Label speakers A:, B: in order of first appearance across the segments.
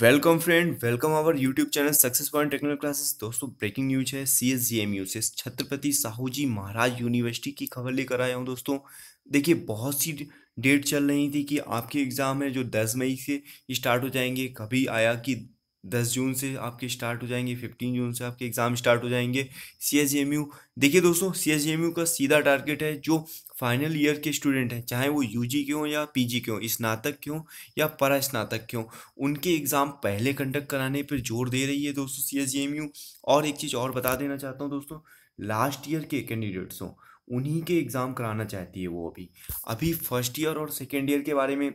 A: welcome friend welcome our YouTube channel success point technical classes दोस्तों breaking news है C S G M U से Chhatrapati Sahu ji Maharaj university की खबर लेकर आया हूँ दोस्तों देखिए बहुत सी डेट चल रही थी कि आपके एग्ज़ाम है जो 10 मई से स्टार्ट हो जाएंगे कभी आया कि दस जून से आपके स्टार्ट हो जाएंगे फिफ्टीन जून से आपके एग्ज़ाम स्टार्ट हो जाएंगे सी एस एम यू देखिए दोस्तों सी एस एम यू का सीधा टारगेट है जो फाइनल ईयर के स्टूडेंट हैं चाहे वो यू जी के हों या पी जी के हों स्नातक के हों या परा स्नातक के हों उनके एग्ज़ाम पहले कंडक्ट कराने पर जोर दे रही है दोस्तों सी एस एम यू और एक चीज़ और बता देना चाहता हूँ दोस्तों लास्ट ईयर के कैंडिडेट्स हों उन्हीं के एग्ज़ाम कराना चाहती है वो अभी अभी फर्स्ट ईयर और सेकेंड ईयर के बारे में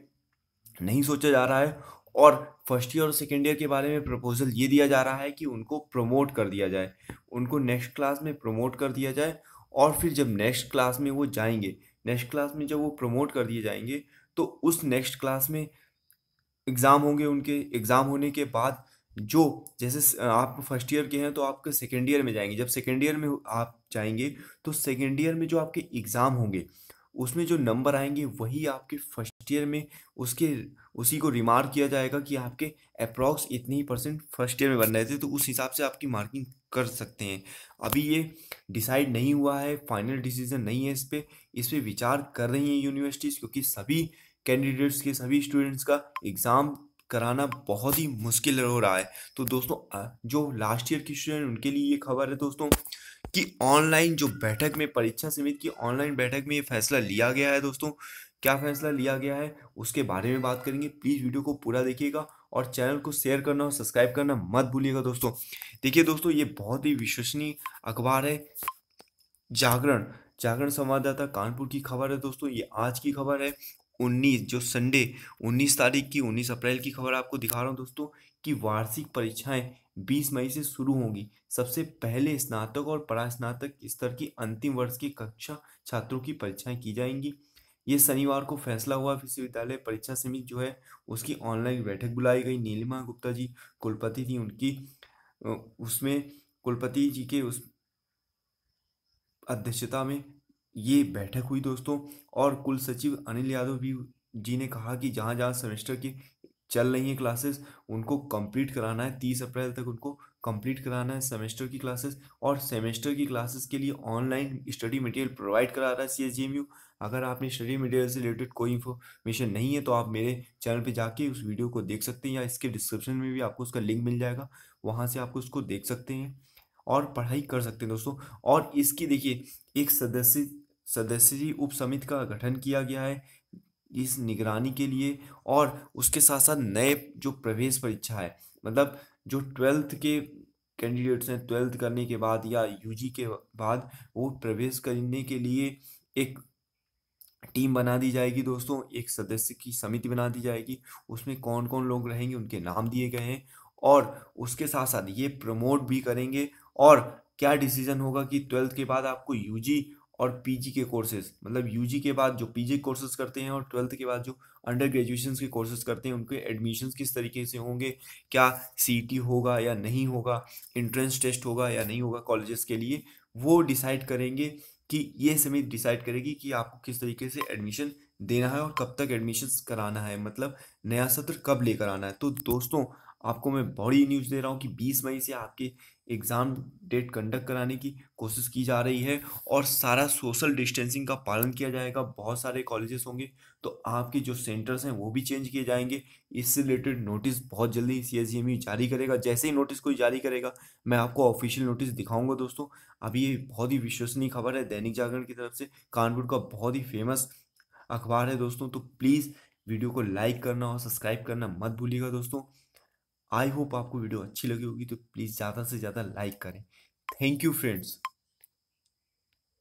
A: नहीं सोचा जा रहा है और फर्स्ट ईयर और सेकेंड ईयर के बारे में प्रपोजल ये दिया जा रहा है कि उनको प्रमोट कर दिया जाए उनको नेक्स्ट क्लास में प्रमोट कर दिया जाए और फिर जब नेक्स्ट क्लास में वो जाएंगे नेक्स्ट क्लास में जब वो प्रमोट कर दिए जाएंगे तो उस नेक्स्ट क्लास में एग्ज़ाम होंगे उनके एग्ज़ाम होने के बाद जो जैसे आप फर्स्ट ईयर के हैं तो आपके सेकेंड ईयर में जाएंगे जब सेकेंड ईयर में आप जाएंगे तो सेकेंड ईयर में जो आपके एग्ज़ाम होंगे उसमें जो नंबर आएंगे वही आपके फर्स्ट ईयर में उसके उसी को रिमार्क किया जाएगा कि आपके अप्रॉक्स इतने ही परसेंट फर्स्ट ईयर में बन रहे थे तो उस हिसाब से आपकी मार्किंग कर सकते हैं अभी ये डिसाइड नहीं हुआ है फाइनल डिसीजन नहीं है इस पर इस पर विचार कर रही हैं यूनिवर्सिटीज़ क्योंकि सभी कैंडिडेट्स के सभी स्टूडेंट्स का एग्ज़ाम कराना बहुत ही मुश्किल हो रहा है तो दोस्तों जो लास्ट ईयर की स्टूडेंट उनके लिए ये खबर है दोस्तों कि ऑनलाइन जो बैठक में परीक्षा समिति की ऑनलाइन बैठक में ये फैसला लिया गया है दोस्तों क्या फैसला लिया गया है उसके बारे में बात करेंगे प्लीज़ वीडियो को पूरा देखिएगा और चैनल को शेयर करना और सब्सक्राइब करना मत भूलिएगा दोस्तों देखिए दोस्तों ये बहुत ही विश्वसनीय अखबार है जागरण जागरण संवाददाता कानपुर की खबर है दोस्तों ये आज की खबर है उन्नीस जो संडे उन्नीस तारीख की उन्नीस अप्रैल की खबर आपको दिखा रहा हूँ दोस्तों कि वार्षिक परीक्षाएं बीस मई से शुरू होंगी सबसे पहले स्नातक और परास्नातक स्तर की अंतिम वर्ष की कक्षा छात्रों की परीक्षाएं की जाएंगी ये शनिवार को फैसला हुआ विश्वविद्यालय परीक्षा समिति जो है उसकी ऑनलाइन बैठक बुलाई गई नीलिमा गुप्ता जी कुलपति थी उनकी उसमें कुलपति जी के उस अध्यक्षता में ये बैठक हुई दोस्तों और कुल सचिव अनिल यादव भी जी ने कहा कि जहाँ जहाँ सेमेस्टर की चल रही हैं क्लासेस उनको कंप्लीट कराना है तीस अप्रैल तक उनको कंप्लीट कराना है सेमेस्टर की क्लासेस और सेमेस्टर की क्लासेस के लिए ऑनलाइन स्टडी मटेरियल प्रोवाइड करा रहा है C S G M U अगर आपने स्टडी मटेरियल से रिलेटेड कोई इन्फॉर्मेशन नहीं है तो आप मेरे चैनल पे जाके उस वीडियो को देख सकते हैं या इसके डिस्क्रिप्शन में भी आपको उसका लिंक मिल जाएगा वहाँ से आपको उसको देख सकते हैं और पढ़ाई कर सकते हैं दोस्तों और इसकी देखिए एक सदस्य सदस्यीय उप समिति का गठन किया गया है इस निगरानी के लिए और उसके साथ साथ नए जो प्रवेश परीक्षा है मतलब जो ट्वेल्थ के कैंडिडेट्स हैं ट्वेल्थ करने के बाद या यूजी के बाद वो प्रवेश करने के लिए एक टीम बना दी जाएगी दोस्तों एक सदस्य की समिति बना दी जाएगी उसमें कौन कौन लोग रहेंगे उनके नाम दिए गए हैं और उसके साथ साथ ये प्रमोट भी करेंगे और क्या डिसीजन होगा कि ट्वेल्थ के बाद आपको यूजी और पीजी के कोर्सेज मतलब यूजी के बाद जो पीजी कोर्सेज करते हैं और ट्वेल्थ के बाद जो अंडर ग्रेजुएशन के कोर्सेज करते हैं उनके एडमिशन किस तरीके से होंगे क्या सी e होगा या नहीं होगा इंट्रेंस टेस्ट होगा या नहीं होगा कॉलेजेस के लिए वो डिसाइड करेंगे कि ये समिति डिसाइड करेगी कि आपको किस तरीके से एडमिशन देना है और कब तक एडमिशन कराना है मतलब नया सत्र कब लेकर आना है तो दोस्तों आपको मैं बड़ी न्यूज़ दे रहा हूँ कि 20 मई से आपके एग्ज़ाम डेट कंडक्ट कराने की कोशिश की जा रही है और सारा सोशल डिस्टेंसिंग का पालन किया जाएगा बहुत सारे कॉलेजेस होंगे तो आपके जो सेंटर्स हैं वो भी चेंज किए जाएंगे इससे रिलेटेड नोटिस बहुत जल्दी सी एस e e जारी करेगा जैसे ही नोटिस कोई जारी करेगा मैं आपको ऑफिशियल नोटिस दिखाऊंगा दोस्तों अभी ये बहुत ही विश्वसनीय खबर है दैनिक जागरण की तरफ से कानपुर का बहुत ही फेमस अखबार है दोस्तों तो प्लीज़ वीडियो को लाइक करना और सब्सक्राइब करना मत भूलिएगा दोस्तों आई होप आपको वीडियो अच्छी लगी होगी तो प्लीज़ ज़्यादा से ज़्यादा लाइक करें थैंक यू फ्रेंड्स